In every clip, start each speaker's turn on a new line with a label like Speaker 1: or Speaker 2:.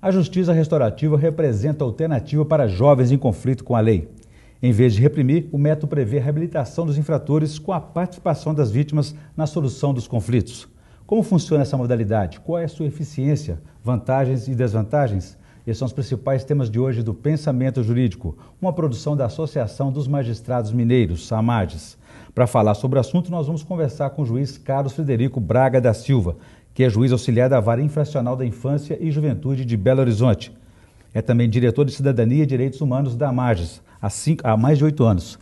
Speaker 1: A justiça restaurativa representa alternativa para jovens em conflito com a lei. Em vez de reprimir, o método prevê a reabilitação dos infratores com a participação das vítimas na solução dos conflitos. Como funciona essa modalidade? Qual é a sua eficiência, vantagens e desvantagens? Esses são os principais temas de hoje do Pensamento Jurídico, uma produção da Associação dos Magistrados Mineiros, (AMADES). Para falar sobre o assunto, nós vamos conversar com o juiz Carlos Frederico Braga da Silva, que é juiz auxiliar da Vara Infracional da Infância e Juventude de Belo Horizonte. É também diretor de Cidadania e Direitos Humanos da Magis, há, cinco, há mais de oito anos.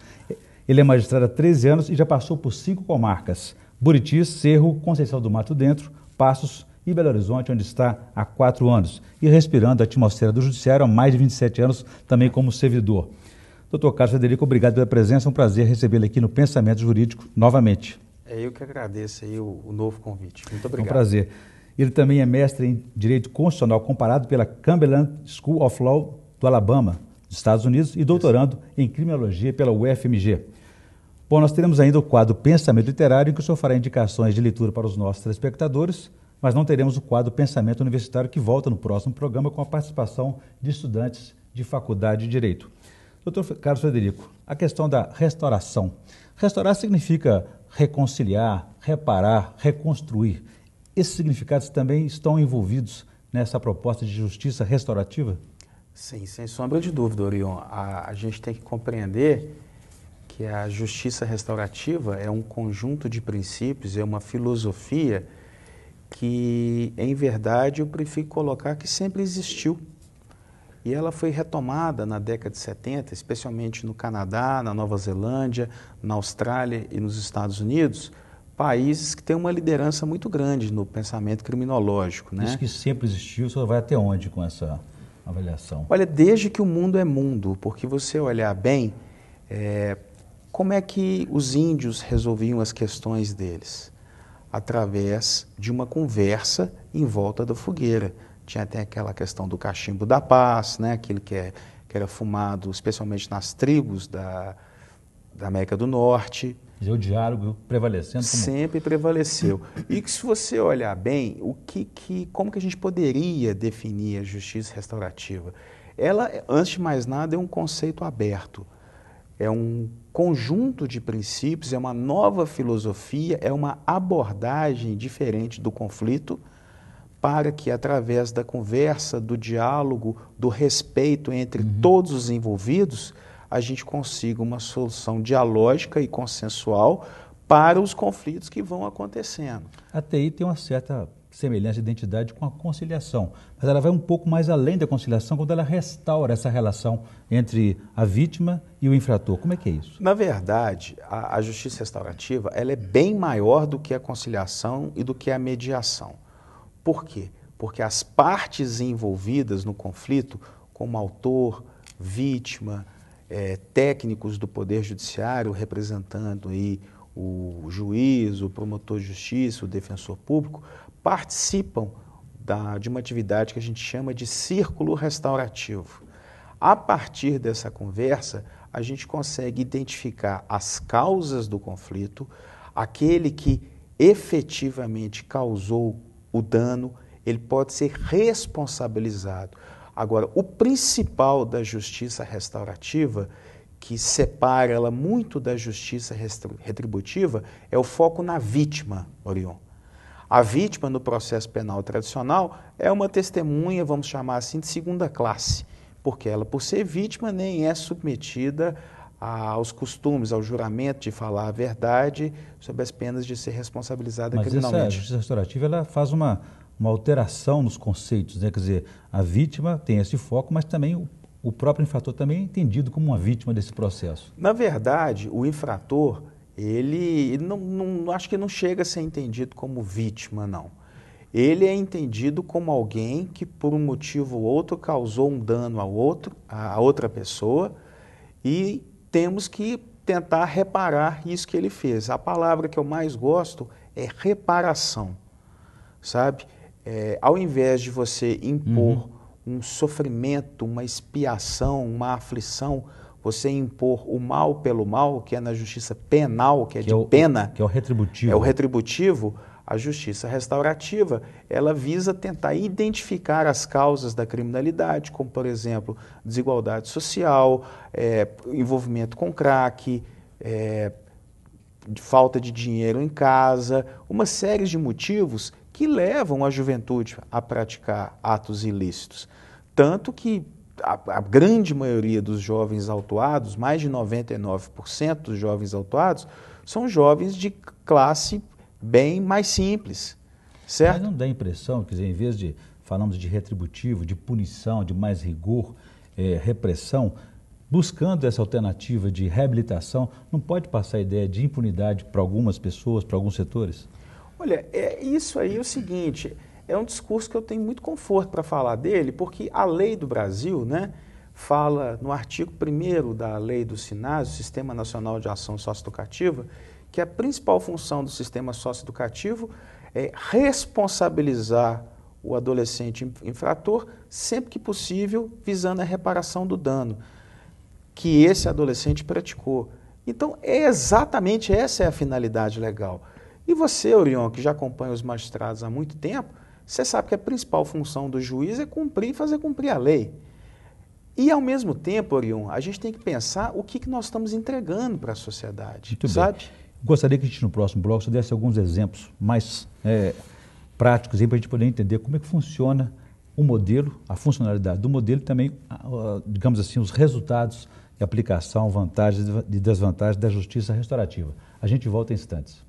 Speaker 1: Ele é magistrado há 13 anos e já passou por cinco comarcas: Buriti, Cerro, Conceição do Mato Dentro, Passos e Belo Horizonte, onde está há quatro anos, e respirando a atmosfera do judiciário há mais de 27 anos, também como servidor. Doutor Carlos Federico, obrigado pela presença. É um prazer recebê-lo aqui no Pensamento Jurídico novamente.
Speaker 2: É eu que agradeço aí o, o novo convite. Muito
Speaker 1: obrigado. É um prazer. Ele também é mestre em Direito Constitucional comparado pela Cumberland School of Law do Alabama, dos Estados Unidos, e doutorando Isso. em Criminologia pela UFMG. Bom, nós teremos ainda o quadro Pensamento Literário, em que o senhor fará indicações de leitura para os nossos telespectadores, mas não teremos o quadro Pensamento Universitário, que volta no próximo programa com a participação de estudantes de Faculdade de Direito. Doutor Carlos Frederico, a questão da restauração. Restaurar significa reconciliar, reparar, reconstruir. Esses significados também estão envolvidos nessa proposta de justiça restaurativa?
Speaker 2: Sim, sem sombra de dúvida, Orion. A, a gente tem que compreender que a justiça restaurativa é um conjunto de princípios, é uma filosofia que, em verdade, eu prefiro colocar que sempre existiu e ela foi retomada na década de 70, especialmente no Canadá, na Nova Zelândia, na Austrália e nos Estados Unidos, países que têm uma liderança muito grande no pensamento criminológico. Né? Isso
Speaker 1: que sempre existiu, só vai até onde com essa avaliação?
Speaker 2: Olha, desde que o mundo é mundo, porque você olhar bem, é, como é que os índios resolviam as questões deles? Através de uma conversa em volta da fogueira. Tinha até aquela questão do cachimbo da paz, né? aquele que, é, que era fumado especialmente nas tribos da, da América do Norte.
Speaker 1: Dizer, é o diálogo prevalecendo?
Speaker 2: Como... Sempre prevaleceu. E que se você olhar bem, o que, que, como que a gente poderia definir a justiça restaurativa? Ela, antes de mais nada, é um conceito aberto. É um conjunto de princípios, é uma nova filosofia, é uma abordagem diferente do conflito, para que, através da conversa, do diálogo, do respeito entre uhum. todos os envolvidos, a gente consiga uma solução dialógica e consensual para os conflitos que vão acontecendo.
Speaker 1: A TI tem uma certa semelhança de identidade com a conciliação, mas ela vai um pouco mais além da conciliação quando ela restaura essa relação entre a vítima e o infrator. Como é que é isso? Na
Speaker 2: verdade, a, a justiça restaurativa ela é bem maior do que a conciliação e do que a mediação. Por quê? Porque as partes envolvidas no conflito, como autor, vítima, é, técnicos do Poder Judiciário representando aí o juiz, o promotor de justiça, o defensor público, participam da, de uma atividade que a gente chama de círculo restaurativo. A partir dessa conversa, a gente consegue identificar as causas do conflito, aquele que efetivamente causou o dano, ele pode ser responsabilizado. Agora, o principal da justiça restaurativa, que separa ela muito da justiça retributiva, é o foco na vítima, Orion. A vítima no processo penal tradicional é uma testemunha, vamos chamar assim, de segunda classe, porque ela, por ser vítima, nem é submetida aos costumes, ao juramento de falar a verdade, sob as penas de ser responsabilizada Mas criminalmente. Essa justiça
Speaker 1: restaurativa ela faz uma, uma alteração nos conceitos, né? quer dizer, a vítima tem esse foco, mas também o, o próprio infrator também é entendido como uma vítima desse processo.
Speaker 2: Na verdade, o infrator, ele, ele não, não, acho que não chega a ser entendido como vítima, não. Ele é entendido como alguém que, por um motivo ou outro, causou um dano a, outro, a outra pessoa e temos que tentar reparar isso que ele fez. A palavra que eu mais gosto é reparação, sabe? É, ao invés de você impor uhum. um sofrimento, uma expiação, uma aflição, você impor o mal pelo mal, que é na justiça penal, que é que de é o, pena.
Speaker 1: Que é o retributivo. É o
Speaker 2: retributivo a justiça restaurativa, ela visa tentar identificar as causas da criminalidade, como, por exemplo, desigualdade social, é, envolvimento com crack, é, falta de dinheiro em casa, uma série de motivos que levam a juventude a praticar atos ilícitos. Tanto que a, a grande maioria dos jovens autuados, mais de 99% dos jovens
Speaker 1: autuados, são jovens de classe bem mais simples, certo? Mas não dá a impressão, quer dizer, em vez de falamos de retributivo, de punição, de mais rigor, é, repressão, buscando essa alternativa de reabilitação, não pode passar a ideia de impunidade para algumas pessoas, para alguns setores?
Speaker 2: Olha, é isso aí é o seguinte, é um discurso que eu tenho muito conforto para falar dele, porque a lei do Brasil, né, fala no artigo 1 da Lei do SINAS, Sistema Nacional de Ação Socioeducativa, que a principal função do sistema socioeducativo é responsabilizar o adolescente infrator sempre que possível, visando a reparação do dano que esse adolescente praticou. Então, é exatamente essa é a finalidade legal. E você, Orion, que já acompanha os magistrados há muito tempo, você sabe que a principal função do juiz é cumprir e fazer cumprir a lei. E, ao mesmo tempo, Orion, a gente tem que pensar o que, que nós estamos entregando para a sociedade,
Speaker 1: muito sabe? Bem. Gostaria que a gente, no próximo bloco, você desse alguns exemplos mais é, práticos para a gente poder entender como é que funciona o modelo, a funcionalidade do modelo e também, digamos assim, os resultados de aplicação, vantagens e desvantagens da justiça restaurativa. A gente volta em instantes.